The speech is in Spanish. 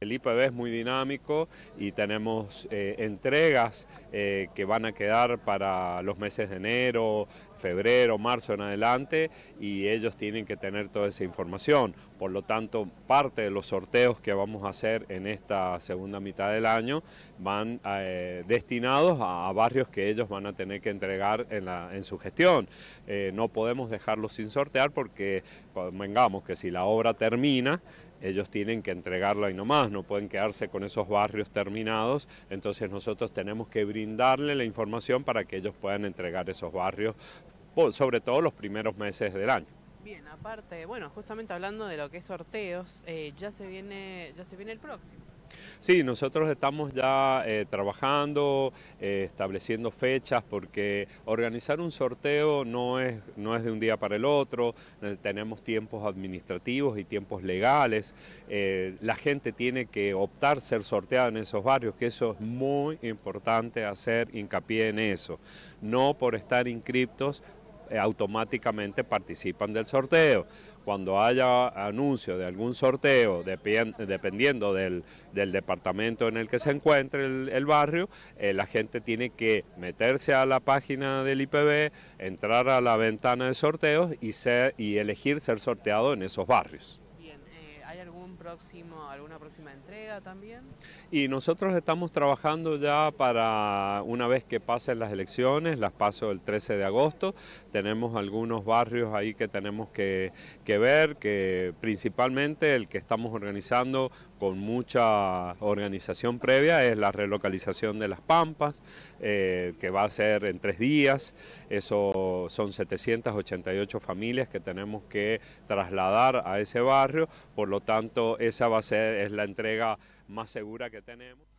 El IPB es muy dinámico y tenemos eh, entregas eh, que van a quedar para los meses de enero, febrero, marzo en adelante y ellos tienen que tener toda esa información. Por lo tanto, parte de los sorteos que vamos a hacer en esta segunda mitad del año van eh, destinados a, barrios que ellos van a tener que entregar en, su gestión. no podemos dejarlos sin sortear porque vengamos, que si la obra termina, ellos tienen que entregarlo y no más, no pueden quedarse con esos barrios terminados, entonces nosotros tenemos que brindarle la información para que ellos puedan entregar esos barrios, sobre todo los primeros meses del año. Bien, aparte, bueno, justamente hablando de lo que es sorteos, eh, ya se viene, ya se viene el próximo. Sí, nosotros estamos ya eh, trabajando, eh, estableciendo fechas, porque organizar un sorteo no es, no es de un día para el otro, eh, tenemos tiempos administrativos y tiempos legales, la gente tiene que optar ser sorteada en esos barrios, que eso es muy importante hacer hincapié en eso, no por estar inscriptos eh, automáticamente participan del sorteo. Cuando haya anuncio de algún sorteo, dependiendo del, departamento en el que se encuentre el, barrio, eh, la gente tiene que meterse a la página del IPB, entrar a la ventana de sorteos y, y elegir ser sorteado en esos barrios. ¿Hay algún próximo, alguna próxima entrega también? Y nosotros estamos trabajando ya para una vez que pasen las elecciones, las paso el 13 de agosto, tenemos algunos barrios ahí que tenemos que, ver, que principalmente el que estamos organizando con mucha organización previa es la relocalización de las pampas, eh, que va a ser en tres días, eso son 788 familias que tenemos que trasladar a ese barrio, por lo tanto esa va a ser es la entrega más segura que tenemos.